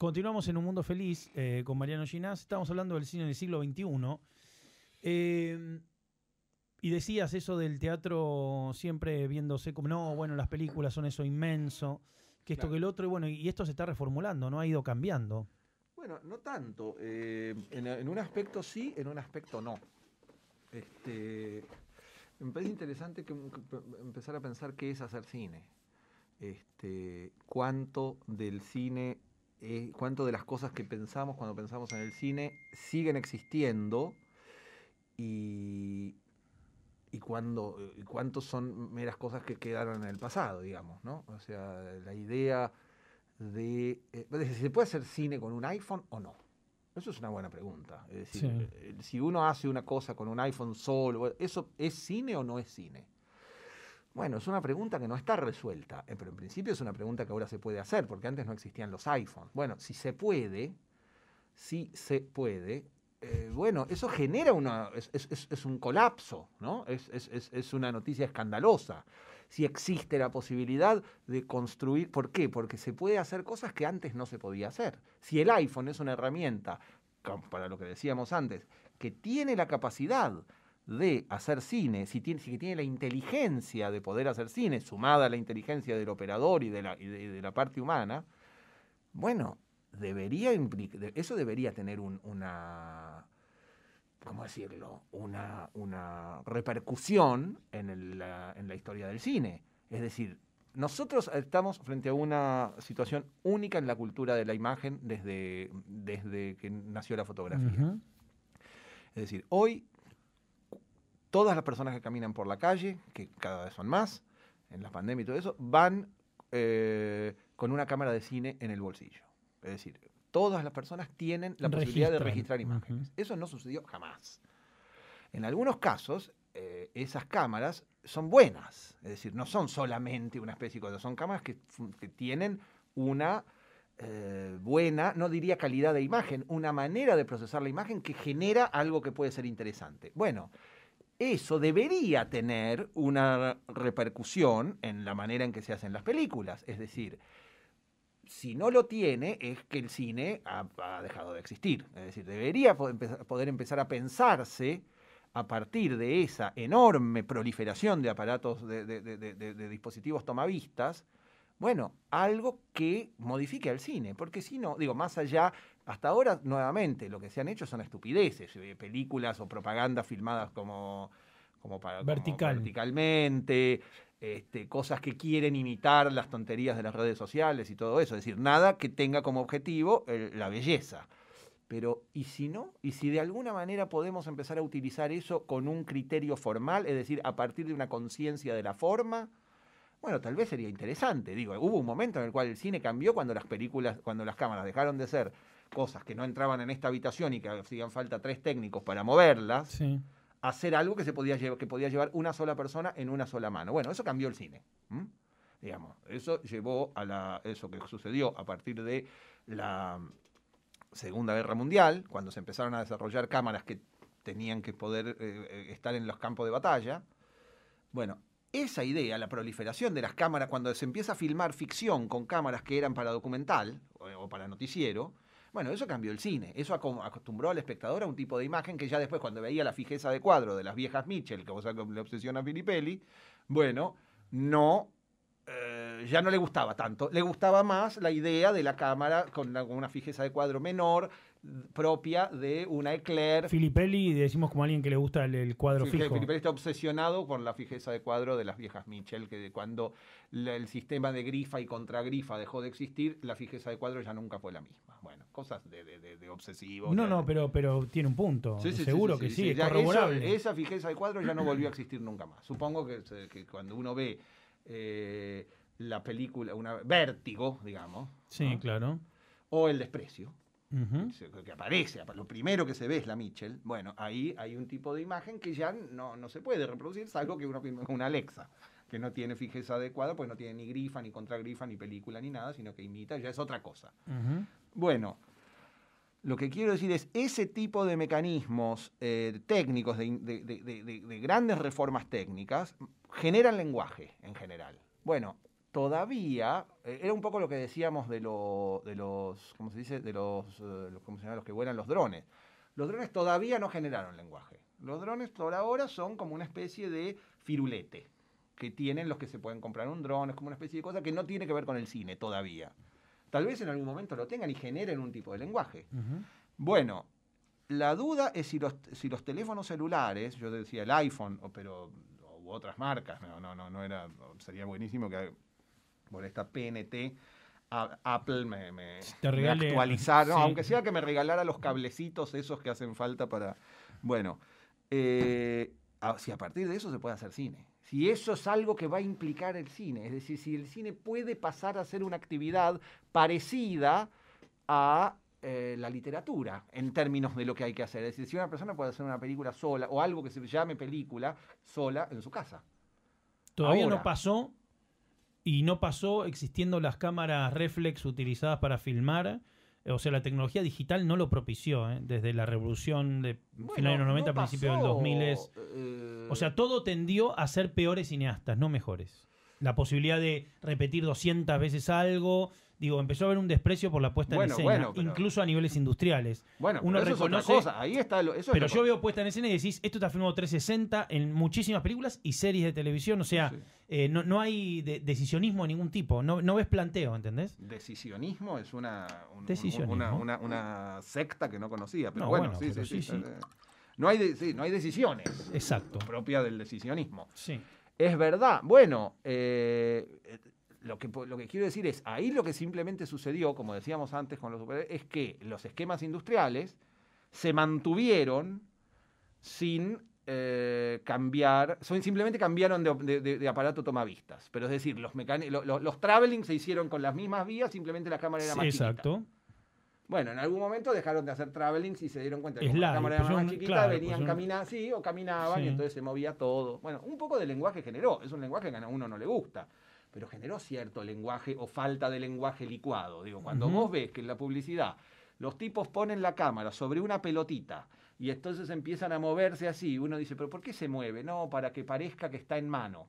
Continuamos en Un Mundo Feliz eh, con Mariano Ginás. Estamos hablando del cine del siglo XXI. Eh, y decías eso del teatro siempre viéndose como, no, bueno, las películas son eso inmenso, que esto que el otro, y bueno, y esto se está reformulando, ¿no? Ha ido cambiando. Bueno, no tanto. Eh, en, un aspecto sí, en un aspecto no. Este, me parece interesante empezar a pensar qué es hacer cine. Este, cuánto del cine eh, cuánto de las cosas que pensamos cuando pensamos en el cine siguen existiendo y, y, cuando, cuántos son meras cosas que quedaron en el pasado, digamos, ¿no? O sea, la idea de... Eh, ¿se puede hacer cine con un iPhone o no? Eso es una buena pregunta. Es decir, eh, si uno hace una cosa con un iPhone solo, ¿eso es cine o no es cine? Bueno, es una pregunta que no está resuelta, eh, pero en principio es una pregunta que ahora se puede hacer, porque antes no existían los iPhones. Bueno, si se puede, si se puede, eh, bueno, eso genera una, es, un colapso, ¿no? Es, es, una noticia escandalosa. Si existe la posibilidad de construir, ¿por qué? Porque se puede hacer cosas que antes no se podía hacer. Si el iPhone es una herramienta, para lo que decíamos antes, que tiene la capacidad de hacer cine, si tiene, tiene la inteligencia de poder hacer cine, sumada a la inteligencia del operador y de la, parte humana, bueno, debería eso debería tener una, ¿cómo decirlo? Una, repercusión en, la, historia del cine. Es decir, nosotros estamos frente a una situación única en la cultura de la imagen desde, desde que nació la fotografía. Es decir, hoy todas las personas que caminan por la calle, que cada vez son más, en la pandemia y todo eso, van eh, con una cámara de cine en el bolsillo. Es decir, todas las personas tienen la posibilidad de registrar imágenes. Eso no sucedió jamás. En algunos casos, eh, esas cámaras son buenas, es decir, no son solamente una especie de cosas, son cámaras que, tienen una eh, buena, no diría calidad de imagen, una manera de procesar la imagen que genera algo que puede ser interesante. Bueno, eso debería tener una repercusión en la manera en que se hacen las películas. Es decir, si no lo tiene, es que el cine ha, dejado de existir. Es decir, debería poder empezar a pensarse a partir de esa enorme proliferación de aparatos de, de dispositivos tomavistas, bueno, algo que modifique al cine, porque si no, digo, más allá hasta ahora, nuevamente, lo que se han hecho son estupideces, eh, películas o propaganda filmadas como, como para verticalmente, este, cosas que quieren imitar las tonterías de las redes sociales y todo eso. Es decir, nada que tenga como objetivo eh, la belleza. Pero, ¿y si no? ¿Y si de alguna manera podemos empezar a utilizar eso con un criterio formal, es decir, a partir de una conciencia de la forma? Bueno, tal vez sería interesante. Digo, hubo un momento en el cual el cine cambió cuando las películas, cuando las cámaras dejaron de ser cosas que no entraban en esta habitación y que hacían falta tres técnicos para moverlas, hacer algo que, se podía llevar, que podía llevar una sola persona en una sola mano. Bueno, eso cambió el cine. Digamos, eso llevó a la, eso que sucedió a partir de la Segunda Guerra Mundial, cuando se empezaron a desarrollar cámaras que tenían que poder eh, eh, estar en los campos de batalla. Bueno, esa idea, la proliferación de las cámaras, cuando se empieza a filmar ficción con cámaras que eran para documental o para noticiero, bueno, eso cambió el cine, eso acostumbró al espectador a un tipo de imagen que ya después cuando veía la fijeza de cuadro de las viejas Mitchell, que le obsesiona a Filipelli, bueno, no eh, ya no le gustaba tanto. Le gustaba más la idea de la cámara con una fijeza de cuadro menor, propia de una Eclair. Filipelli, decimos como alguien que le gusta el, cuadro fijo. está obsesionado con la fijeza de cuadro de las viejas Michel que de cuando el sistema de grifa y contragrifa dejó de existir, la fijeza de cuadro ya nunca fue la misma. Bueno, cosas de, obsesivo. No, no, pero, pero tiene un punto. Seguro que sí, es corroborable. esa fijeza de cuadro ya no volvió a existir nunca más. Supongo que, cuando uno ve eh, la película, una vértigo, digamos. Sí, claro. O el desprecio que aparece, lo primero que se ve es la Mitchell, bueno, ahí hay un tipo de imagen que ya no, se puede reproducir, salvo que uno una Alexa, que no tiene fijeza adecuada, pues no tiene ni grifa, ni contragrifa, ni película, ni nada, sino que imita, ya es otra cosa. Bueno, lo que quiero decir es, ese tipo de mecanismos eh, técnicos, de, de, grandes reformas técnicas, generan lenguaje en general. Bueno, todavía, eh, era un poco lo que decíamos de, los, ¿cómo se dice? De los, eh, ¿cómo se llama? los que vuelan los drones. Los drones todavía no generaron lenguaje. Los drones por ahora son como una especie de firulete que tienen los que se pueden comprar un drone, es como una especie de cosa que no tiene que ver con el cine todavía. Tal vez en algún momento lo tengan y generen un tipo de lenguaje. Bueno, la duda es si los, si los teléfonos celulares, yo decía el iPhone, pero u otras marcas, no, no, no, no era, sería buenísimo que esta PNT. Apple me, actualizaron, aunque sea que me regalara los cablecitos esos que hacen falta para... Bueno, eh, si a partir de eso se puede hacer cine, si eso es algo que va a implicar el cine, es decir, si el cine puede pasar a ser una actividad parecida a eh, la literatura en términos de lo que hay que hacer, es decir, si una persona puede hacer una película sola o algo que se llame película sola en su casa. Todavía no pasó y no pasó existiendo las cámaras reflex utilizadas para filmar. Eh, o sea, la tecnología digital no lo propició ¿eh? desde la revolución de finales de los 90, a principios del 2000. Eh, o sea, todo tendió a ser peores cineastas, no mejores. La posibilidad de repetir 200 veces algo, digo, empezó a haber un desprecio por la puesta en escena, incluso a niveles industriales. Bueno, uno pero reconoce. Ahí pero yo veo puesta en escena y decís, esto está filmado 360 en muchísimas películas y series de televisión. O sea, eh, no, hay decisionismo de ningún tipo. No, no ves planteo, ¿entendés? Decisionismo es una, Una, secta que no conocía. Pero no, bueno, No hay, no hay decisiones. Exacto. Propia del decisionismo. Sí. Es verdad. Bueno, eh, lo que, quiero decir es, ahí lo que simplemente sucedió, como decíamos antes con los es que los esquemas industriales se mantuvieron sin eh, cambiar, son, simplemente cambiaron de, aparato toma aparato tomavistas. Pero es decir, los, travelings los traveling se hicieron con las mismas vías, simplemente la cámara era sí, más Exacto. Bueno, en algún momento dejaron de hacer traveling y se dieron cuenta que la cámara era más chiquita, venían pues caminando, sí, o caminaban y entonces se movía todo. Bueno, un poco de lenguaje generó, es un lenguaje que a uno no le gusta pero generó cierto lenguaje o falta de lenguaje licuado. Digo, cuando vos ves que en la publicidad los tipos ponen la cámara sobre una pelotita y entonces empiezan a moverse así, uno dice, pero ¿por qué se mueve? No, para que parezca que está en mano.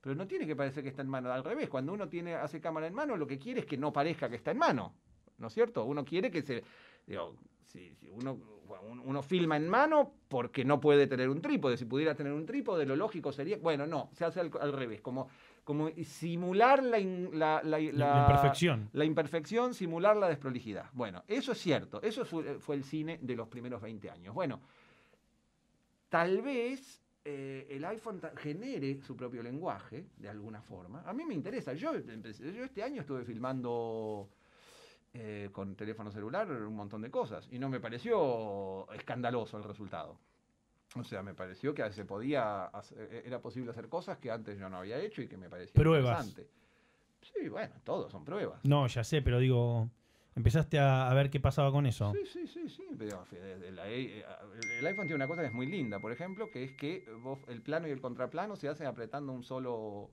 Pero no tiene que parecer que está en mano, al revés, cuando uno tiene, hace cámara en mano, lo que quiere es que no parezca que está en mano, ¿no es cierto? Uno quiere que se... uno, filma en mano porque no puede tener un trípode, si pudiera tener un trípode, lo lógico sería, bueno, no, se hace al, al revés, como como simular la, imperfección. simular la desprolijidad. Bueno, eso es cierto, eso fue, eh, el cine de los primeros 20 años. Bueno, tal vez eh, el iPhone genere su propio lenguaje, de alguna forma. A mí me interesa, yo, yo este año estuve filmando... Eh, con teléfono celular, un montón de cosas. Y no me pareció escandaloso el resultado. O sea, me pareció que se podía e, era posible hacer cosas que antes yo no había hecho y que me parecía pruebas. Sí, bueno, todo son pruebas. No, ya sé, pero digo, empezaste a, ver qué pasaba con eso. Sí, sí, sí, sí. E, eh, el, iPhone tiene una cosa que es muy linda, por ejemplo, que es que el plano y el contraplano se hacen apretando un solo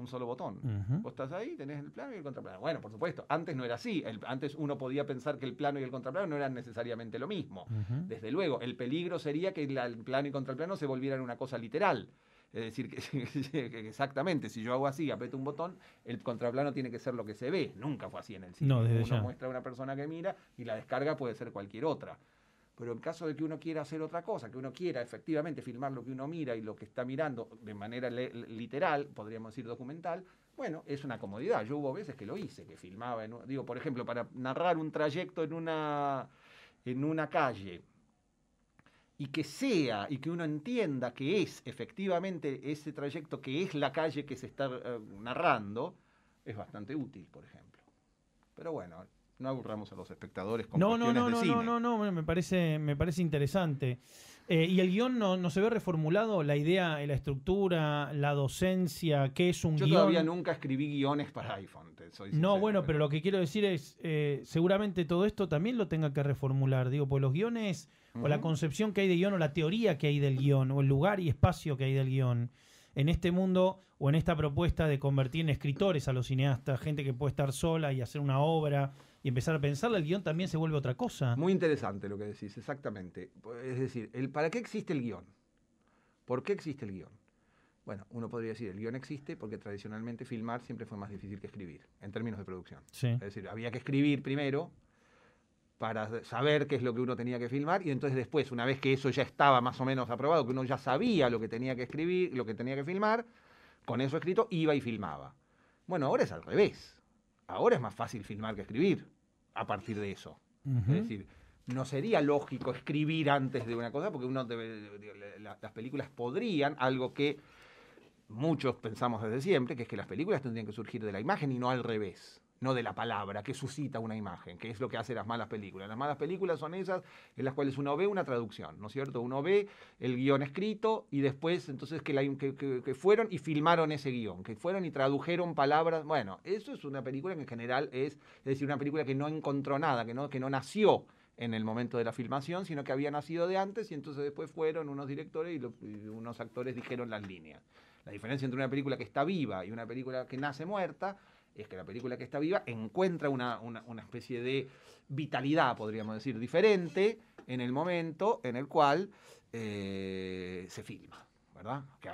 un solo botón. Vos estás ahí, tenés el plano y el contraplano. Bueno, por supuesto, antes no era así. antes uno podía pensar que el plano y el contraplano no eran necesariamente lo mismo. Desde luego, el peligro sería que el plano y contraplano se volvieran una cosa literal. Es decir, que, exactamente, si yo hago así, aprieto un botón, el contraplano tiene que ser lo que se ve. Nunca fue así en el cine. No, Uno ya. muestra a una persona que mira y la descarga puede ser cualquier otra. Pero en caso de que uno quiera hacer otra cosa, que uno quiera efectivamente filmar lo que uno mira y lo que está mirando de manera literal, podríamos decir documental, bueno, es una comodidad. Yo hubo veces que lo hice, que filmaba, digo, por ejemplo, para narrar un trayecto en una, en una calle y que sea y que uno entienda que es efectivamente ese trayecto que es la calle que se está eh, narrando, es bastante útil, por ejemplo. Pero bueno, no aburramos a los espectadores con no, cuestiones no, no, de cine. No, no, no, me parece, me parece interesante. Eh, ¿Y el guión no, se ve reformulado? ¿La idea, la estructura, la docencia? ¿Qué es un guión? Yo todavía nunca escribí guiones para iPhone, No, bueno, pero... lo que quiero decir es, eh, seguramente todo esto también lo tenga que reformular. Digo, pues los guiones, o la concepción que hay de guión, o la teoría que hay del guión, o el lugar y espacio que hay del guión en este mundo o en esta propuesta de convertir en escritores a los cineastas, gente que puede estar sola y hacer una obra y empezar a pensarla, el guión también se vuelve otra cosa. Muy interesante lo que decís, exactamente. Es decir, el, ¿para qué existe el guión? ¿Por qué existe el guión? Bueno, uno podría decir, el guión existe porque tradicionalmente filmar siempre fue más difícil que escribir, en términos de producción. Es decir, había que escribir primero para saber qué es lo que uno tenía que filmar y entonces después, una vez que eso ya estaba más o menos aprobado, que uno ya sabía lo que tenía que escribir, lo que tenía que filmar, con eso escrito iba y filmaba. Bueno, ahora es al revés ahora es más fácil filmar que escribir a partir de eso. Es decir, no sería lógico escribir antes de una cosa, porque uno las películas podrían, algo que muchos pensamos desde siempre, que es que las películas tendrían que surgir de la imagen y no al revés no de la palabra, que suscita una imagen, que es lo que hace las malas películas. Las malas películas son esas en las cuales uno ve una traducción, ¿no es cierto? Uno ve el guión escrito y después entonces que, fueron y filmaron ese guión, que fueron y tradujeron palabras. Bueno, eso es una película que en general es, es decir, una película que no encontró nada, que no, que no nació en el momento de la filmación, sino que había nacido de antes y entonces después fueron unos directores y unos actores dijeron las líneas. La diferencia entre una película que está viva y una película que nace muerta es que la película que está viva encuentra una, especie de vitalidad, podríamos decir, diferente en el momento en el cual eh, se filma.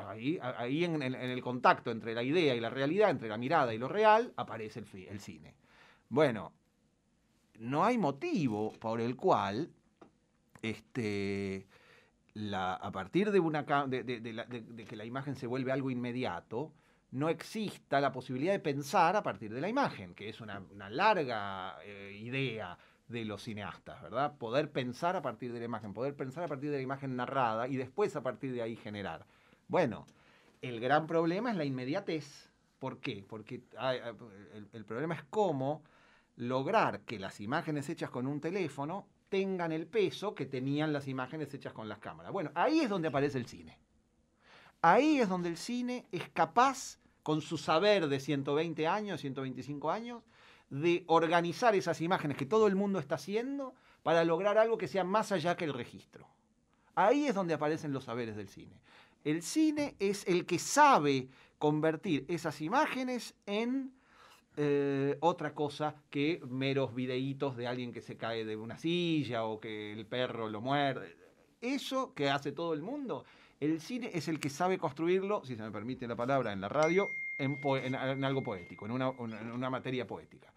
ahí, en, el, contacto entre la idea y la realidad, entre la mirada y lo real, aparece el, cine. Bueno, no hay motivo por el cual este, a partir de, una, de, que la imagen se vuelve algo inmediato, no exista la posibilidad de pensar a partir de la imagen, que es una, larga eh, idea de los cineastas, ¿verdad? Poder pensar a partir de la imagen, poder pensar a partir de la imagen narrada y después a partir de ahí generar. Bueno, el gran problema es la inmediatez. ¿Por qué? Porque el problema es cómo lograr que las imágenes hechas con un teléfono tengan el peso que tenían las imágenes hechas con las cámaras. Bueno, ahí es donde aparece el cine. Ahí es donde el cine es capaz, con su saber de 120 años, 125 años, de organizar esas imágenes que todo el mundo está haciendo para lograr algo que sea más allá que el registro. Ahí es donde aparecen los saberes del cine. El cine es el que sabe convertir esas imágenes en eh, otra cosa que meros videitos de alguien que se cae de una silla o que el perro lo muerde. Eso que hace todo el mundo el cine es el que sabe construirlo, si se me permite la palabra, en la radio, en, algo poético, en una, materia poética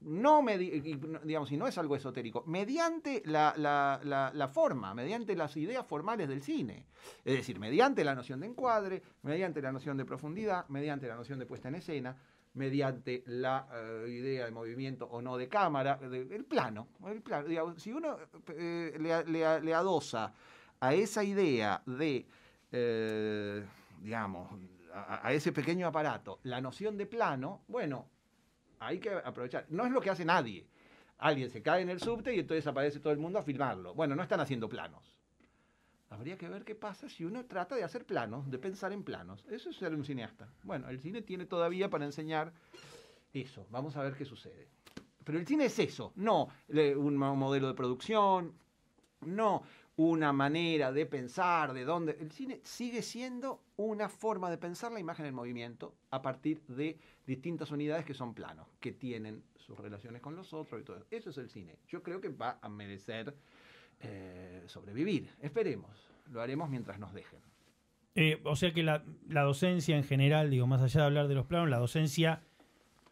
no digamos, si no es algo esotérico, mediante la, forma, mediante las ideas formales del cine. Es decir, mediante la noción de encuadre, mediante la noción de profundidad, mediante la noción de puesta en escena, mediante la eh, idea de movimiento o no de cámara, el plano. si uno eh, le adosa a esa idea de, eh, digamos, a, ese pequeño aparato, la noción de plano, bueno, hay que aprovechar. No es lo que hace nadie. Alguien se cae en el subte y entonces aparece todo el mundo a filmarlo. Bueno, no están haciendo planos. Habría que ver qué pasa si uno trata de hacer planos, de pensar en planos. Eso es ser un cineasta. Bueno, el cine tiene todavía para enseñar eso. Vamos a ver qué sucede. Pero el cine es eso, no eh, un modelo de producción, no una manera de pensar, de dónde. El cine sigue siendo una forma de pensar la imagen en movimiento a partir de distintas unidades que son planos, que tienen sus relaciones con los otros y todo eso. Eso es el cine. Yo creo que va a merecer eh, sobrevivir. Esperemos. Lo haremos mientras nos dejen. Eh, o sea que la, docencia en general, digo, más allá de hablar de los planos, la docencia,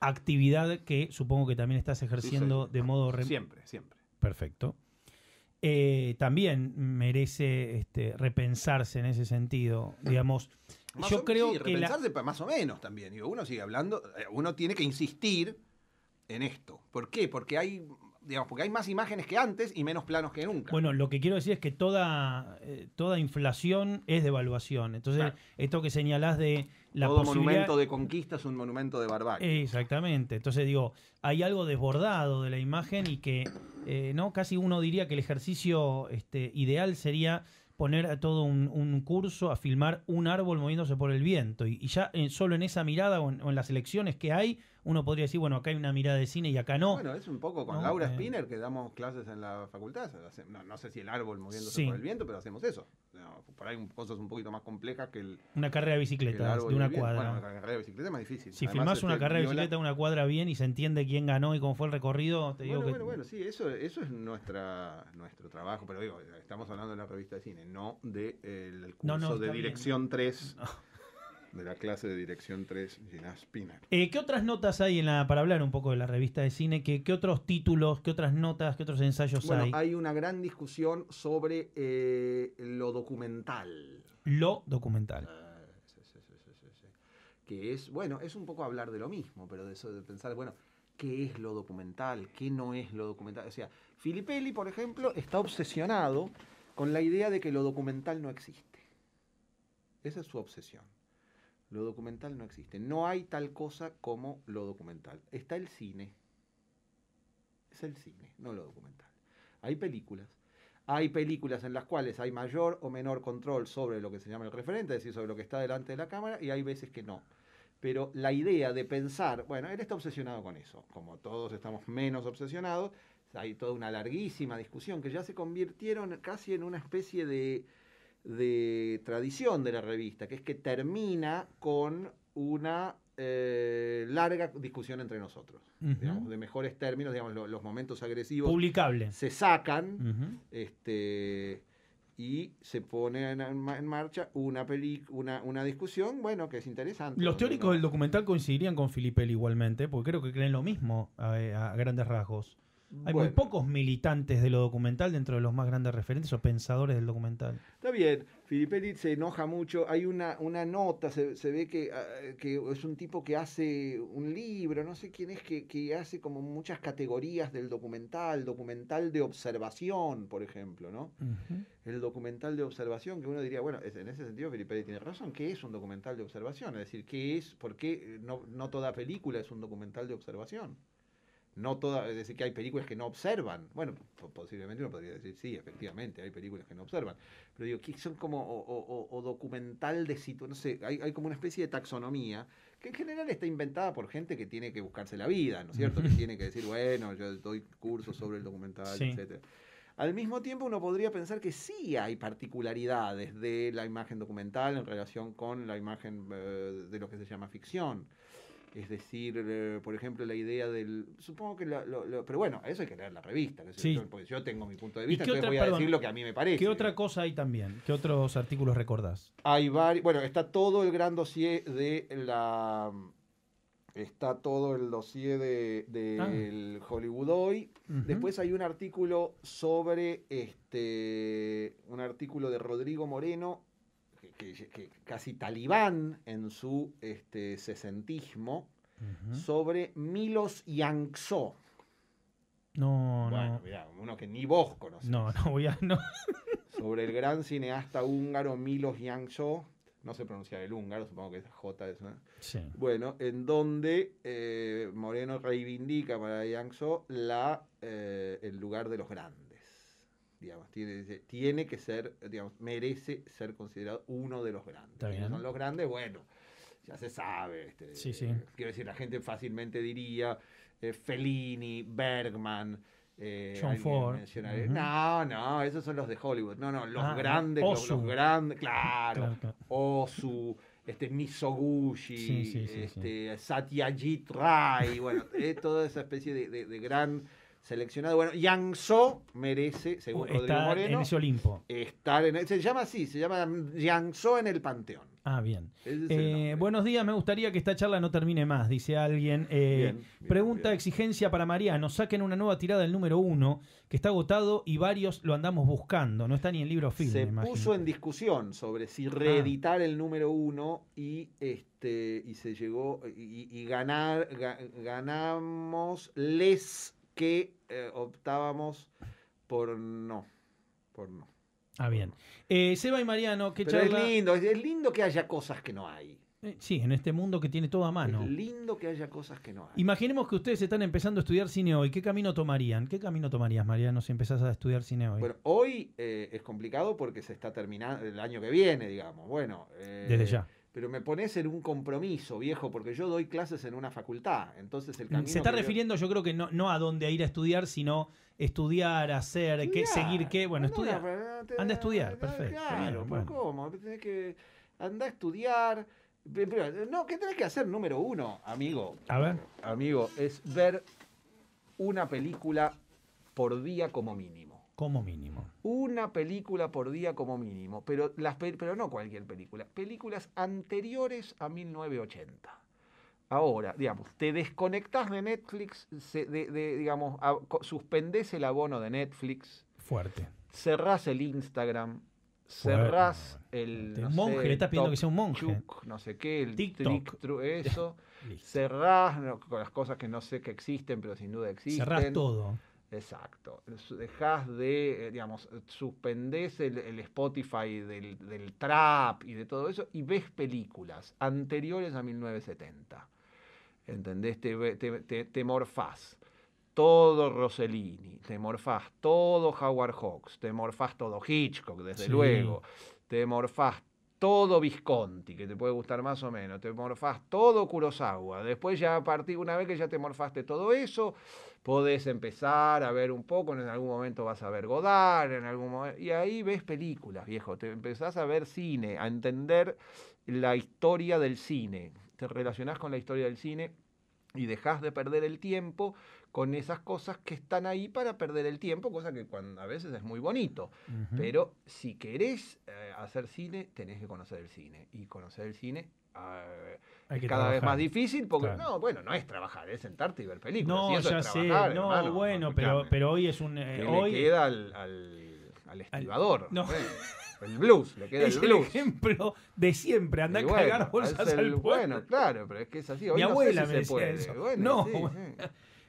actividad que supongo que también estás ejerciendo de modo... Siempre, siempre. Perfecto. Eh, también merece este, repensarse en ese sentido. Digamos, yo creo que. Repensarse más o menos también. uno sigue hablando, eh, uno tiene que insistir en esto. ¿Por qué? Porque hay digamos, porque hay más imágenes que antes y menos planos que nunca. Bueno, lo que quiero decir es que toda, eh, toda inflación es devaluación. Entonces, esto que señalás de la Todo monumento de conquista es un monumento de barbarie. Exactamente. Entonces, digo, hay algo desbordado de la imagen y que, eh, ¿no? Casi uno diría que el ejercicio este, ideal sería poner a todo un, curso a filmar un árbol moviéndose por el viento. Y, ya solo en esa mirada o en las elecciones que hay, uno podría decir, bueno, acá hay una mirada de cine y acá no. Bueno, es un poco con Laura eh. Spinner que damos clases en la facultad. No, sé si el árbol moviéndose con por el viento, pero hacemos eso. por ahí cosas un poquito más complejas que el. Una carrera de bicicleta de una cuadra. Bueno, una carrera de bicicleta es más difícil. Si este, una carrera de bicicleta una cuadra bien y se entiende quién ganó y cómo fue el recorrido, te digo bueno, Bueno, bueno, sí, eso, es nuestra, nuestro trabajo, pero digo, estamos hablando de la revista de cine, no del de, eh, el curso de dirección 3 de la clase de Dirección 3, Ginás Spinner. ¿Qué otras notas hay en la, para hablar un poco de la revista de cine? ¿Qué, otros títulos, qué otras notas, qué otros ensayos bueno, hay? una gran discusión sobre eh, lo documental. Lo documental. Ah, que es, bueno, es un poco hablar de lo mismo, pero de eso de pensar, bueno, ¿qué es lo documental? ¿Qué no es lo documental? O sea, Filipelli, por ejemplo, está obsesionado con la idea de que lo documental no existe. Esa es su obsesión. Lo documental no existe. No hay tal cosa como lo documental. Está el cine. Es el cine, no lo documental. Hay películas. Hay películas en las cuales hay mayor o menor control sobre lo que se llama el referente, es decir, sobre lo que está delante de la cámara, y hay veces que no. Pero la idea de pensar, bueno, él está obsesionado con eso, como todos estamos menos obsesionados, hay toda una larguísima discusión que ya se convirtieron casi en una especie de de tradición de la revista, que es que termina con una eh, larga discusión entre nosotros, de mejores términos, digamos, los momentos agresivos. publicables, Se sacan este, y se pone en, marcha una, una, discusión, bueno, que es interesante. Los teóricos del documental coincidirían con L igualmente, porque creo que creen lo mismo eh, a grandes rasgos. Hay muy pocos militantes de lo documental dentro de los más grandes referentes o pensadores del documental. Está bien, Filipetti se enoja mucho, hay una, una nota, se, ve ah, que, es un tipo que hace un libro, no sé quién es, que, hace como muchas categorías del documental, documental de observación, por ejemplo, ¿no? El documental de observación, que uno diría, bueno, en ese sentido Filipetti tiene razón, que es un documental de observación? Es decir, ¿qué es, por qué eh, no toda película es un documental de observación? No todas, es decir, que hay películas que no observan. Bueno, posiblemente uno podría decir, sí, efectivamente, hay películas que no observan. Pero digo, que son como o, documental de situación, no sé, hay, como una especie de taxonomía que en general está inventada por gente que tiene que buscarse la vida, ¿no es cierto? que tiene que decir, bueno, yo doy cursos sobre el documental, etc Al mismo tiempo, uno podría pensar que sí hay particularidades de la imagen documental en relación con la imagen eh, de lo que se llama ficción. Es decir, eh, por ejemplo, la idea del. Supongo que. pero bueno, eso hay que leer la revista, yo tengo mi punto de vista, entonces voy a decir lo que a mí me parece. ¿Qué otra cosa hay también? ¿Qué otros artículos recordás? Hay varios. Bueno, está todo el gran dossier de la. Está todo el dossier de, ah. Hollywood Hoy. Después hay un artículo sobre este. Un artículo de Rodrigo Moreno que, casi talibán en su este, sesentismo, sobre Milos Yangso. No, bueno, no. uno que ni vos conocés. No, no voy a. No. Sobre el gran cineasta húngaro Milos Yangso. No sé pronunciar el húngaro, supongo que es J. Bueno, en donde eh, Moreno reivindica para Yangso la, eh, el lugar de los grandes digamos, tiene, tiene que ser, digamos, merece ser considerado uno de los grandes. Si no son los grandes, bueno, ya se sabe. Este, sí, sí. quiero decir, la gente fácilmente diría eh, Fellini, Bergman. Eh, John Ford. No, no, esos son los de Hollywood. No, no, los ah, grandes, los, grandes, claro. Osu, este, Misoguchi, este, Satyajit Ray, bueno, eh, toda esa especie de, de, de gran seleccionado. Bueno, Yang Yangso merece, según oh, Rodrigo Moreno. En ese Olimpo. Estar en, se llama así, se llama Yangso en el Panteón. Ah, bien. Eh, buenos días, me gustaría que esta charla no termine más, dice alguien. Eh, pregunta exigencia para Mariano. Saquen una nueva tirada del número uno, que está agotado y varios lo andamos buscando. No está ni en libro firme. Se puso en discusión sobre si ah. reeditar el número uno y este y se llegó y, ganar ganamos les que eh, optábamos por no, por no. Ah, bien. Eh, Seba y Mariano, ¿qué Es lindo, es, lindo que haya cosas que no hay. Eh, sí, en este mundo que tiene todo a mano. Es lindo que haya cosas que no hay. Imaginemos que ustedes están empezando a estudiar cine hoy. ¿Qué camino tomarían? ¿Qué camino tomarías, Mariano, si empezás a estudiar cine hoy? Bueno, hoy eh, es complicado porque se está terminando el año que viene, digamos. Bueno. Desde ya pero me pones en un compromiso, viejo, porque yo doy clases en una facultad. Entonces mm, Se está refiriendo, yo... creo que no, no a dónde ir a estudiar, sino estudiar, hacer, seguir qué. Bueno, estudiar. Anda a estudiar, perfecto. Claro, ¿cómo? que. Anda a estudiar. No, ¿qué tenés que hacer? Número uno, amigo. A ver. Amigo, es ver una película por día como mínimo. Como mínimo. Una película por día como mínimo, pero, las, pero no cualquier película, películas anteriores a 1980. Ahora, digamos, te desconectas de Netflix, de, digamos, suspendes el abono de Netflix. Fuerte. Cerrás el Instagram, cerrás el. monje, le estás pidiendo que sea un monje. no sé qué, el TikTok. eso. cerrás con las cosas que no sé que existen, pero sin duda existen. Cerrás todo. Exacto. Dejas de, eh, digamos, suspendes el, Spotify del, trap y de todo eso y ves películas anteriores a 1970. ¿Entendés? Te, te, morfás todo Rossellini, te morfás todo Howard Hawks, te morfás todo Hitchcock, desde luego, te morfás todo Visconti, que te puede gustar más o menos, te morfás todo Kurosawa. Después ya a partir, una vez que ya te morfaste todo eso, podés empezar a ver un poco, en algún momento vas a ver Godard, en algún momento, y ahí ves películas, viejo, te empezás a ver cine, a entender la historia del cine, te relacionás con la historia del cine y dejas de perder el tiempo con esas cosas que están ahí para perder el tiempo, cosa que a veces es muy bonito. Pero si querés eh, hacer cine, tenés que conocer el cine. Y conocer el cine cada vez más difícil porque no, bueno, no es trabajar, es sentarte y ver películas. No, ya es sé, no, bueno, pero, pero hoy es un... Eh, hoy... Le queda al, al, al El blues, le queda el blues. ejemplo de siempre, anda a cargar bolsas al pueblo. Bueno, claro, pero es que es así. Hoy Mi abuela me se puede. eso. Bueno, no.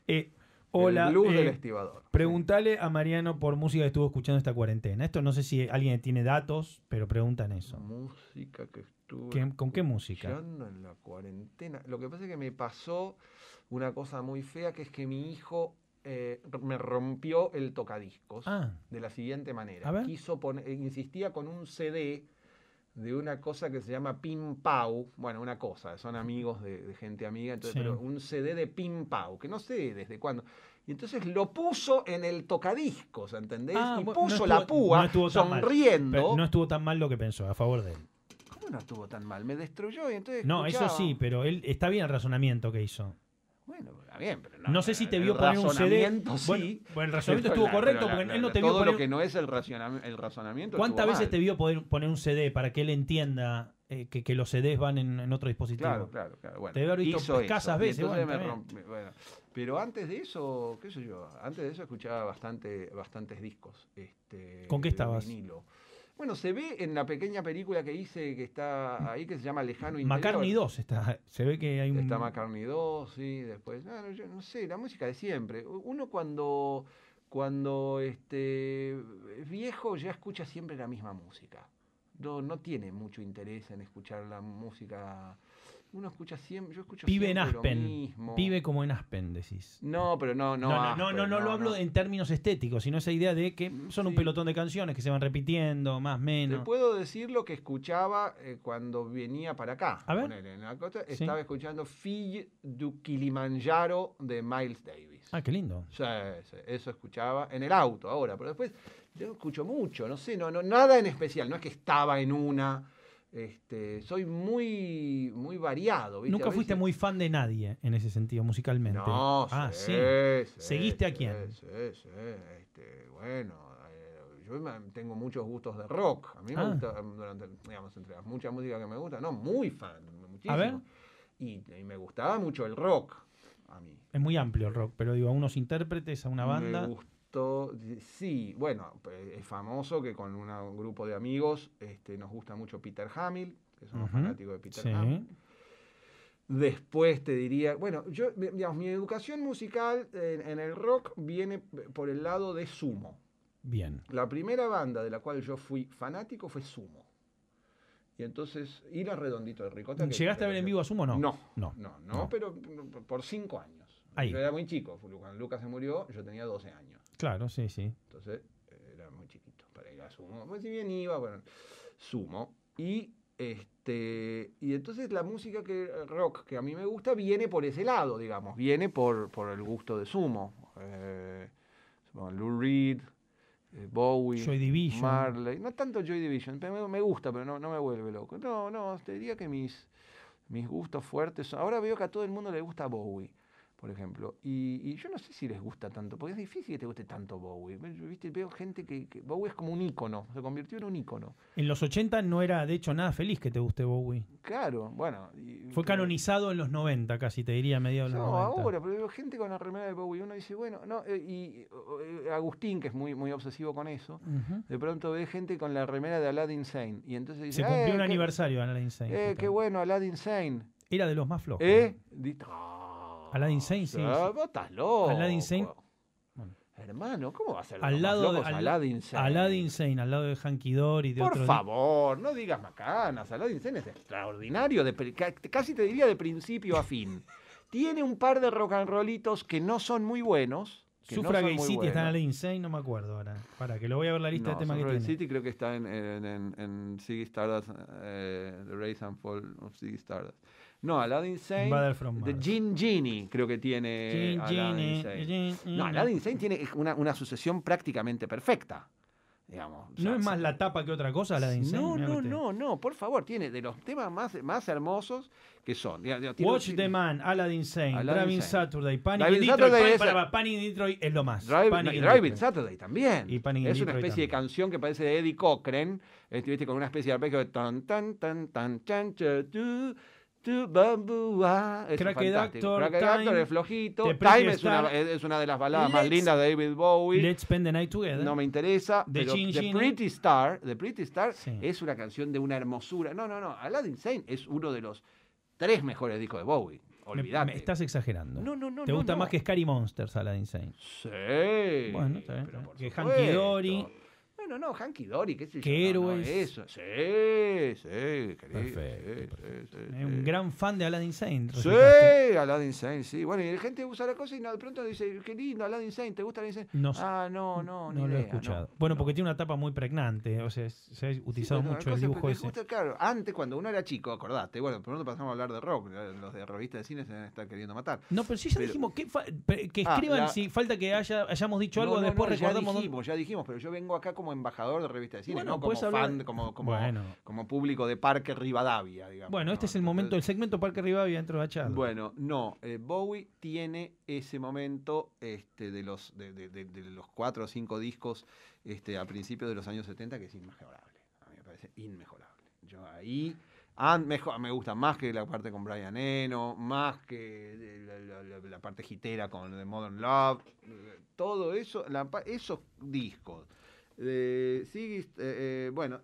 Eh, Hola, el del eh, estibador. Pregúntale a Mariano por música que estuvo escuchando esta cuarentena. Esto no sé si alguien tiene datos, pero preguntan eso. Música que estuvo. ¿Con qué música? en la cuarentena. Lo que pasa es que me pasó una cosa muy fea, que es que mi hijo eh, me rompió el tocadiscos ah. de la siguiente manera. Quiso insistía con un CD de una cosa que se llama Pim Pau, bueno, una cosa, son amigos de, gente amiga, pero un CD de Pim Pau, que no sé desde cuándo. Y entonces lo puso en el tocadiscos, ¿entendés? Ah, y puso la púa sonriendo. no estuvo tan mal lo que pensó, a favor de él. ¿Cómo no estuvo tan mal? Me destruyó y entonces. No, eso sí, pero él está bien el razonamiento que hizo. Bueno, bien, pero no. sé si te vio poner un CD. Sí, bueno, el razonamiento estuvo correcto, porque él no te vio todo poner. Todo lo que no es el, razonamiento. ¿Cuántas veces te vio poner un CD para que él entienda eh, que, los CDs van en, otro dispositivo? Claro, claro, claro. Bueno, te debe visto escasas veces. pero antes de eso, qué sé yo, antes de eso escuchaba bastante, bastantes discos. Este, ¿Con qué estabas? Vinilo. Bueno, se ve en la pequeña película que hice que está ahí, que se llama Lejano Interior. McCartney 2 está, se ve que hay un... Está McCartney 2, sí, después, no, yo no sé, la música de siempre. Uno cuando, cuando este, es viejo ya escucha siempre la misma música. No, no tiene mucho interés en escuchar la música uno escucha siempre, yo escucho siempre en Aspen. Lo como en Aspen, decís. No, pero no, no. No, no, no, no, lo hablo en términos estéticos, sino esa idea de que mm, son un pelotón de canciones que se van repitiendo, más, menos. Te puedo decir lo que escuchaba eh, cuando venía para acá. A ver. estaba escuchando Fille du Kilimanjaro de Miles Davis. Ah, qué lindo. eso escuchaba en el auto ahora, pero después yo escucho mucho, no sé, no, no, nada en especial, no es que estaba en una este, soy muy, muy variado. Nunca fuiste muy fan de nadie en ese sentido, musicalmente. Ah, sí. ¿Seguiste a quién? Sí, sí. Este, bueno, eh, yo tengo muchos gustos de rock. A mí me ah. gusta, em, durante, digamos, entre muchas músicas que me gusta, no, muy fan, muchísimo. Y, me gustaba mucho el rock a mí. Es muy amplio el rock, pero digo, a unos intérpretes, a una banda sí, bueno, es famoso que con un grupo de amigos este, nos gusta mucho Peter Hamill, que somos fanáticos de Peter Hamill. Después te diría, bueno, yo, digamos, mi educación musical en, el rock viene por el lado de Sumo. Bien. La primera banda de la cual yo fui fanático fue Sumo. Y entonces, ir a Redondito de Ricota. ¿Llegaste a ver en vivo a Sumo o No, no, no, no, no, pero por cinco años. Yo era muy chico. Cuando Lucas se murió, yo tenía 12 años. Claro, sí, sí. Entonces, era muy chiquito para ir a sumo. Pues si bien iba, bueno, sumo. Y este y entonces la música que rock que a mí me gusta viene por ese lado, digamos, viene por, el gusto de sumo. Eh, Lou Reed, eh, Bowie, Marley. No tanto Joy Division, me, me gusta, pero no, no, me vuelve loco. No, no, te diría que mis, mis gustos fuertes son... Ahora veo que a todo el mundo le gusta Bowie por ejemplo. Y, yo no sé si les gusta tanto, porque es difícil que te guste tanto Bowie. ¿Viste? Veo gente que, Bowie es como un ícono, se convirtió en un ícono. En los 80 no era, de hecho, nada feliz que te guste Bowie. Claro, bueno. Fue canonizado en los 90, casi te diría, mediados de no, No, ahora, pero veo gente con la remera de Bowie. Uno dice, bueno, no, eh, y eh, Agustín, que es muy, muy obsesivo con eso, de pronto ve gente con la remera de Aladdin Sane. Y entonces dice, se cumplió un eh, aniversario de Aladdin Sane. Eh, qué bueno, Aladdin Sane. Era de los más flojos. ¿Eh? Aladdin Sane, sí. vos estás loco. Aladdin Sane. Hermano, ¿cómo va a ser? Al lado de Aladdin Sane. Aladdin Sane, al lado de Hanky Dory. Por favor, no digas macanas. Aladdin Sane es extraordinario, casi te diría de principio a fin. Tiene un par de rock and rollitos que no son muy buenos. Sufra Gay City está en Aladdin Sane, no me acuerdo ahora. Para que lo voy a ver la lista de este temas que Gay City creo que está en, en, en, Stardust, eh, The Race and Fall of Siggy Stardust. No, Aladdin Sane. The Gin Genie, creo que tiene. Gin, Aladdin no, Aladdin Sane tiene una, una sucesión prácticamente perfecta. Digamos, no es más la tapa que otra cosa Aladdin sane. No, no, no, no, por favor, tiene de los temas más, más hermosos que son. Watch the Man, Aladdin Sane, Driving Saturday, Panic in Detroit. Panic Detroit es lo más. Driving Saturday también. es una especie de canción que parece de Eddie Cochran, Estuviste con una especie de arpegio de tan, tan, tan, tan, chan, chan Actor, ah, es flojito. Time es una, es una, de las baladas más lindas de David Bowie. Let's Spend the Night Together. No me interesa. The, Pretty Star, The Pretty Star es una canción de una hermosura. No, no, no. Aladdin Sane es uno de los tres mejores discos de Bowie. Olvidate. Me, estás exagerando. No, no, no. Te gusta más que Scary Monsters, Aladdin Sane. Sí. Bueno, está bien. que Hanky Dory no, no, Hanky Dory, qué es eso? ¿Qué héroes? sí, sí, querido. Perfecto, un gran fan de Aladdin Sane. Sí, Aladdin Sane, sí. Bueno, y la gente usa la cosa y de pronto dice, qué lindo, Aladdin Sane, ¿te gusta Aladdin Sane? No, ah, no, no, no lo he escuchado. bueno, porque tiene una tapa muy pregnante, o sea, se ha utilizado mucho el dibujo ese. claro, antes, cuando uno era chico, acordate, bueno, pronto pasamos a hablar de rock, los de revistas de cine se van a estar queriendo matar. No, pero sí ya dijimos, que, que ah, escriban si falta que haya, hayamos dicho algo, después recordamos. Ya ya dijimos, pero yo vengo acá como embajador de revista de cine, no como fan, como, público de Parque Rivadavia, digamos. Bueno, este es el momento, el segmento Parque Rivadavia dentro de Bueno, no, eh, Bowie tiene ese momento este, de, los, de, los cuatro o cinco discos este, a principios de los años 70 que es inmejorable. me parece inmejorable. Yo ahí... me gusta más que la parte con Brian Eno, más que eh, la, parte gitera con The Modern Love, eh, todo eso, esos discos eh, eh, eh, bueno,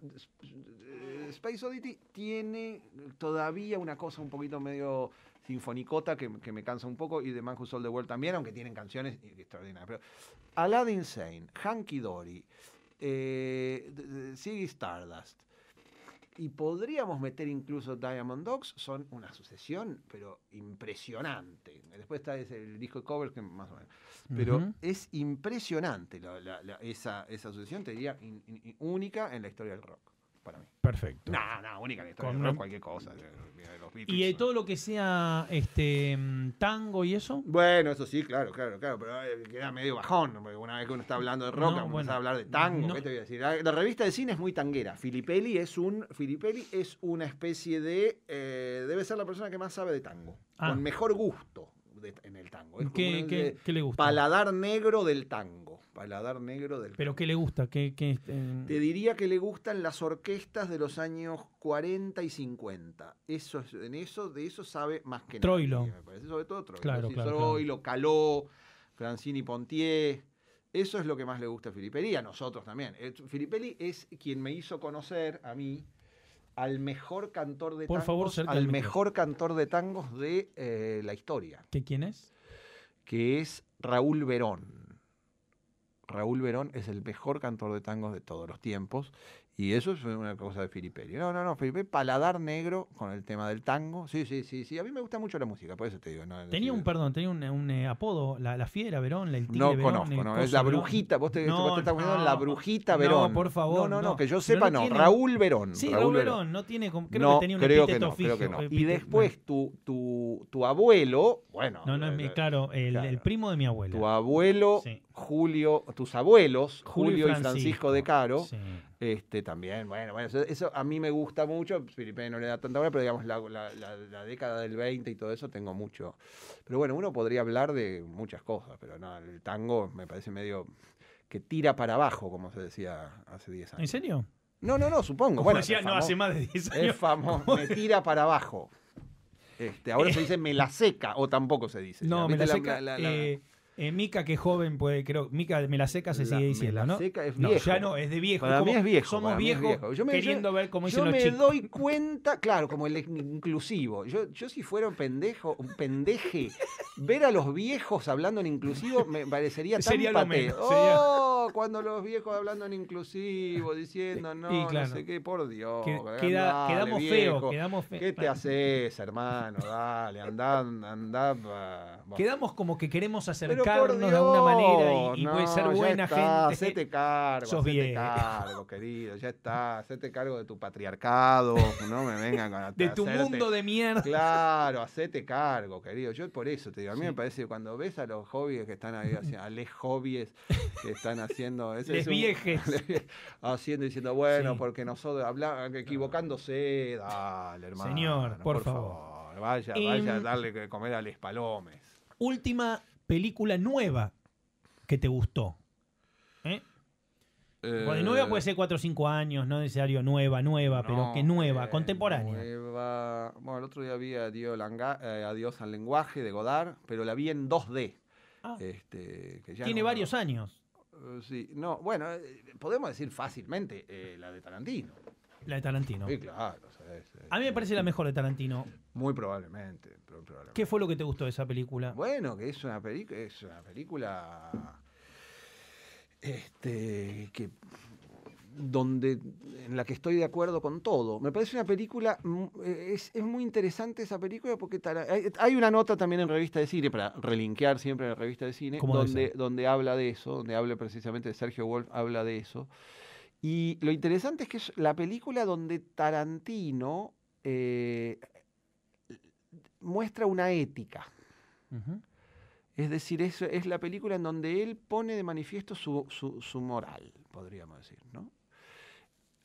Space Oddity tiene todavía una cosa un poquito medio sinfonicota que, me cansa un poco y The Man Who Sold the World también, aunque tienen canciones extraordinarias. Aladdin Sane, Hanky Dory, Siggy Stardust, y podríamos meter incluso Diamond Dogs, son una sucesión, pero impresionante. Después está el disco de covers, que más o menos. Pero es impresionante esa, sucesión, te diría, única en la historia del rock para mí. Perfecto. No, no, única historia no rock, cualquier cosa. y eh, todo lo que sea este mm, tango y eso. Bueno, eso sí, claro, claro, claro. Pero eh, queda medio bajón, porque una vez que uno está hablando de rock, uno a hablar de tango. ¿Qué te voy a decir? La, revista de cine es muy tanguera. Filipelli es un. es una especie de. Eh, debe ser la persona que más sabe de tango. Ah. Con mejor gusto en el tango. qué le gusta? Paladar negro del tango paladar negro del... ¿Pero qué le gusta? ¿Qué, eh? Te diría que le gustan las orquestas de los años 40 y 50. Eso, en eso, de eso sabe más que Troilo. me parece, sobre todo Troilo. Claro, claro, Troilo, Caló, Francini Pontier. Eso es lo que más le gusta a Filippelli, a nosotros también. Eh, Filippelli es quien me hizo conocer a mí al mejor cantor de Por tangos, favor, al mejor cantor de tangos de eh, la historia. ¿Que quién es? Que es Raúl Verón. Raúl Verón es el mejor cantor de tangos de todos los tiempos y eso es una cosa de Filipe No, no, no, Felipe, paladar negro con el tema del tango. Sí, sí, sí, sí. A mí me gusta mucho la música, por eso te digo. tenía un, perdón, tenía un, eh, apodo, la, la, fiera Verón, la, el tigre No conozco, no, es la brujita. Vos te, estás poniendo la brujita Verón. No, por favor. No, no, no, que yo sepa no. Raúl Verón. Sí, Raúl, Verón. no tiene, creo que tenía un creo fijo, eh, Y después tu, tu, tu abuelo, bueno. No, no, eh, claro, el, primo de mi abuelo. Tu abuelo, Julio, tus abuelos, Julio, y Francisco, de Caro. Este, también, bueno, bueno, eso, a mí me gusta mucho, Filipe no le da tanta hora, pero digamos la, la, década del 20 y todo eso tengo mucho. Pero bueno, uno podría hablar de muchas cosas, pero no, el tango me parece medio que tira para abajo, como se decía hace 10 años. ¿En serio? No, no, no, supongo. bueno, decía, no, hace más de 10 años. Es famoso, me tira para abajo. Este, ahora se dice me la seca, o tampoco se dice. No, me la eh, eh, Mica, que joven, puede, creo. Mica me la seca se sigue diciendo, ¿no? No, ya no, es de viejo. es viejo. Somos viejos me, queriendo ver cómo dicen los chicos. Yo me doy cuenta, claro, como el inclusivo. Yo, si fuera un pendejo, un pendeje, ver a los viejos hablando en inclusivo me parecería tan Sería lo ¡Oh! cuando los viejos hablando en inclusivo, diciendo no, no sé qué, por Dios. quedamos feos, quedamos ¿Qué te haces, hermano? Dale, andá, andá. Quedamos como que queremos acercarnos de alguna manera y, puede ser buena gente. Hacete cargo, hacete cargo, querido, ya está. Hacete cargo de tu patriarcado, no me vengan con De tu mundo de mierda. Claro, hacete cargo, querido. Yo por eso te digo, a mí me parece cuando ves a los hobbies que están ahí, a les hobbies que están haciendo es viejes. haciendo, diciendo, bueno, porque nosotros hablamos, equivocándose, dale, hermano. Señor, por, favor. Vaya, em. vaya a darle que comer a les palomes. Última película nueva que te gustó. ¿Eh? nueva puede ser 4 o 5 años, no necesario nueva, nueva, pero que nueva, eh, contemporánea. Bueno, el otro día vi eh, Adiós, al lenguaje de Godard, pero la vi en 2D. Ah. Este, Tiene varios años. Eh, sí, no, bueno, eh, podemos decir fácilmente eh, la de Tarantino. La de Tarantino. Sí, claro. a mí me parece la mejor de Tarantino. Muy probablemente, ¿Qué fue lo que te gustó de esa película? Bueno, que es una, es una película este, que donde, en la que estoy de acuerdo con todo. Me parece una película, eh, es, muy interesante esa película porque hay, una nota también en revista de cine, para relinquear siempre en la revista de cine, donde, donde habla de eso, donde habla precisamente de Sergio Wolf, habla de eso. Y lo interesante es que es la película donde Tarantino eh, muestra una ética. Es decir, es, es la película en donde él pone de manifiesto su, su moral, podríamos decir, ¿no?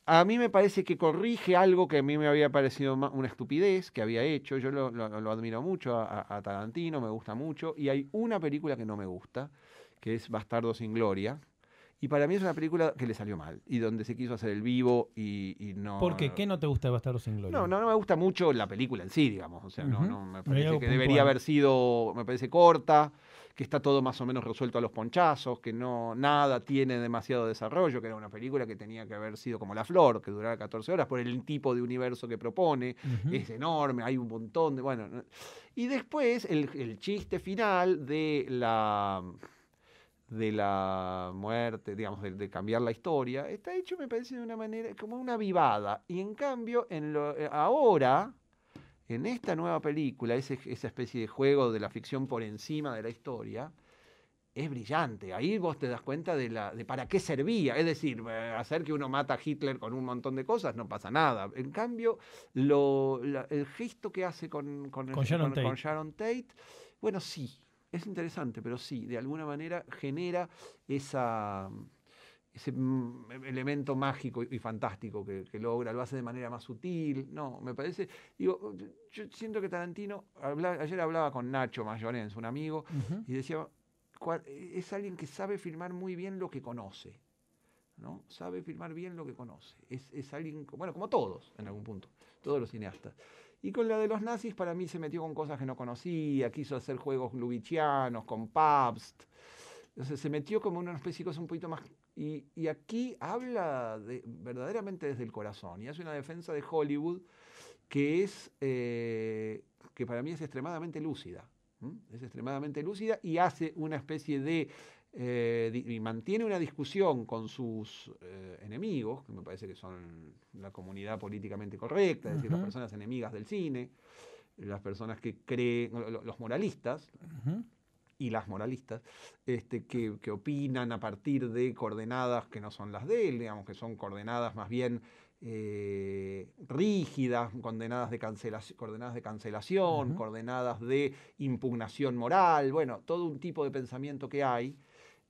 a mí me parece que corrige algo que a mí me había parecido una estupidez que había hecho. Yo lo, admiro mucho a, Tarantino, me gusta mucho. Y hay una película que no me gusta, que es Bastardo sin Gloria. Y para mí es una película que le salió mal y donde se quiso hacer el vivo y, no. ¿Por qué? no te gusta de Bastardo sin Gloria? No, no, me gusta mucho la película en sí, digamos. O sea, no, no, me parece que debería haber sido, me parece corta que está todo más o menos resuelto a los ponchazos, que no nada tiene demasiado desarrollo, que era una película que tenía que haber sido como La Flor, que durara 14 horas por el tipo de universo que propone, es enorme, hay un montón de, bueno, y después el, chiste final de la de la muerte, digamos, de, de, cambiar la historia, está hecho, me parece, de una manera como una vivada. Y en cambio, en lo, eh, ahora, en esta nueva película, esa especie de juego de la ficción por encima de la historia, es brillante. Ahí vos te das cuenta de, la, de para qué servía. Es decir, eh, hacer que uno mata a Hitler con un montón de cosas no pasa nada. En cambio, el gesto que hace con Sharon Tate, bueno, sí, es interesante, pero sí, de alguna manera genera esa ese mm, elemento mágico y fantástico que, logra, lo hace de manera más sutil, no, me parece, digo, yo siento que Tarantino, ayer hablaba con Nacho Mayorens, un amigo, y decía, es alguien que sabe filmar muy bien lo que conoce, ¿no? Sabe filmar bien lo que conoce, es, alguien, bueno, como todos en algún punto, todos los cineastas. Y con la de los nazis para mí se metió con cosas que no conocía, quiso hacer juegos lubichianos, con Pabst, entonces se metió como una especie un poquito más y, aquí habla verdaderamente desde el corazón y hace una defensa de Hollywood que es eh, que para mí es extremadamente lúcida. Es extremadamente lúcida y hace una especie de. Eh, y mantiene una discusión con sus eh, enemigos, que me parece que son la comunidad políticamente correcta, es decir, las personas enemigas del cine, las personas que creen, los moralistas, y las moralistas, este, que, opinan a partir de coordenadas que no son las de él, digamos, que son coordenadas más bien eh, rígidas, condenadas de coordenadas de cancelación, coordenadas de impugnación moral, bueno, todo un tipo de pensamiento que hay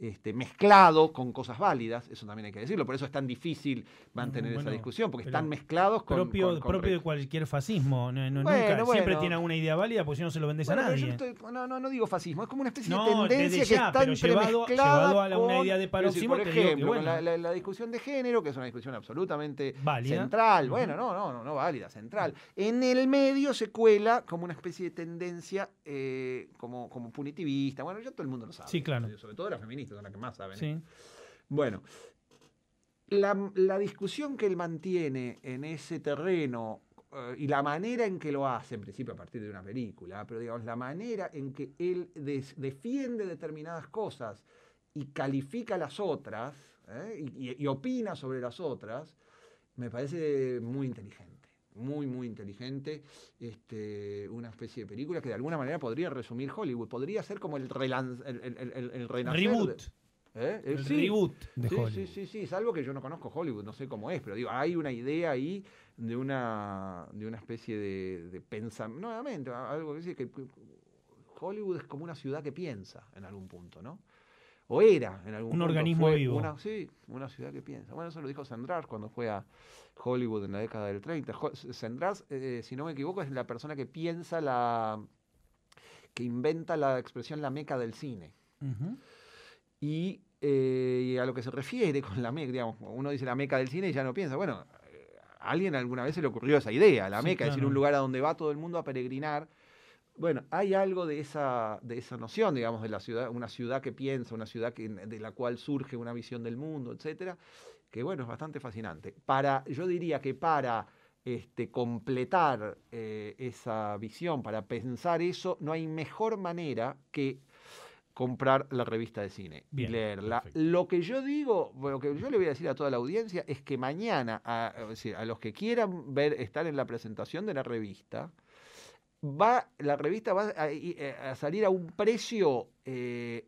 este, mezclado con cosas válidas, eso también hay que decirlo, por eso es tan difícil mantener mm, esa discusión, porque están mezclados con... Propio, propio de cualquier fascismo, nunca. siempre tiene alguna idea válida, porque si no se lo vendes a nadie. no, no, digo fascismo, es como una especie de tendencia que está llevado, llevado a una idea de paroxismo. Por ejemplo, la, discusión de género, que es una discusión absolutamente central, bueno, no, no, no, válida, central. En el medio se cuela como una especie de tendencia eh, como, punitivista, bueno, ya todo el mundo lo sabe. Sobre todo la feminista que más saben. ¿eh? Bueno, la, discusión que él mantiene en ese terreno eh, y la manera en que lo hace, en principio a partir de una película, pero digamos, la manera en que él defiende determinadas cosas y califica las otras ¿eh? y opina sobre las otras, me parece muy inteligente muy, muy inteligente, este, una especie de película que de alguna manera podría resumir Hollywood, podría ser como el, el, el, el, Reboot. ¿Eh? El reboot sí, Sí, sí, sí, que yo no conozco Hollywood, no sé cómo es, pero digo, hay una idea ahí de una, de una especie de, de pensamiento, nuevamente, algo que dice que Hollywood es como una ciudad que piensa en algún punto, ¿no? o era en algún momento. Un organismo vivo. Una, sí, una ciudad que piensa. Bueno, eso lo dijo Sandras cuando fue a Hollywood en la década del 30. Sandras, eh, si no me equivoco, es la persona que piensa la. que inventa la expresión la meca del cine. Eh, y, a lo que se refiere con la meca, digamos, uno dice la meca del cine y ya no piensa. Bueno, eh, a alguien alguna vez se le ocurrió esa idea, la meca, es decir, un lugar a donde va todo el mundo a peregrinar bueno, hay algo de esa, noción, digamos, de la ciudad, una ciudad que piensa, una ciudad de la cual surge una visión del mundo, etcétera, que bueno, es bastante fascinante. Para, yo diría que para este, completar eh, esa visión, para pensar eso, no hay mejor manera que comprar la revista de cine y leerla. Lo que yo digo, lo que yo le voy a decir a toda la audiencia es que mañana, a, a los que quieran ver, estar en la presentación de la revista, va, la revista va a, eh, salir a un precio eh,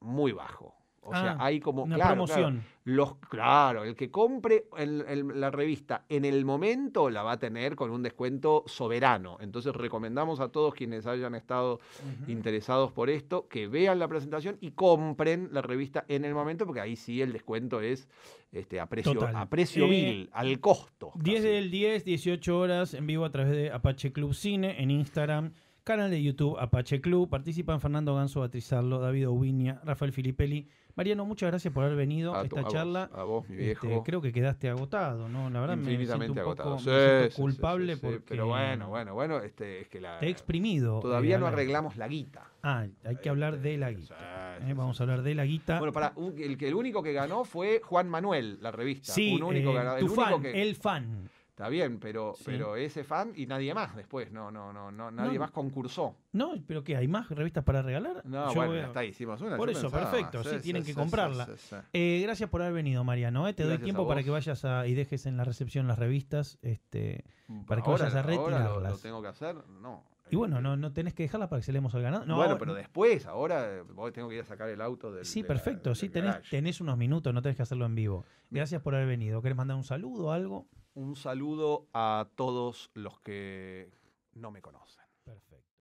muy bajo. O sea, ah, hay como. Una claro, promoción. los, claro, el que compre la revista en el momento la va a tener con un descuento soberano. Entonces, recomendamos a todos quienes hayan estado interesados por esto que vean la presentación y compren la revista en el momento, porque ahí sí el descuento es este, a precio, a precio eh, al costo. 10 del 10, 18 horas en vivo a través de Apache Club Cine en Instagram. Canal de YouTube Apache Club. Participan Fernando Ganso Batrizarlo, David Oviña, Rafael Filipelli. Mariano, muchas gracias por haber venido a esta charla. a vos, mi este, viejo. creo que quedaste agotado, ¿no? La verdad me siento un agotado. Poco, culpable porque Pero bueno, bueno, bueno, este, Te he exprimido. Eh, todavía no arreglamos la guita. Ah, hay que este, hablar de la guita. Eh, vamos a hablar de la guita. Bueno, para el, el único que ganó fue Juan Manuel, la revista. Sí, un único eh, ganador. El, fan, el fan. Está bien, pero, pero ese fan y nadie más después, no, no, no, no nadie más concursó. No, pero que hay más revistas para regalar. No, bueno, hasta hicimos una. Por eso, perfecto, sí, tienen que comprarla. Eh, gracias por haber venido, Mariano. Eh. Te doy tiempo para que vayas a, y dejes en la recepción las revistas, este, mm, para que vayas a retirarlas. lo, tengo que hacer, no. Y bueno, no, no tenés que dejarlas para que se le hemos al ganado. No, bueno, pero después, ahora tengo que ir a sacar el auto del. Sí, perfecto. sí, tenés, tenés unos minutos, no tenés que hacerlo en vivo. Gracias por haber venido. ¿Querés mandar un saludo o algo? Un saludo a todos los que no me conocen.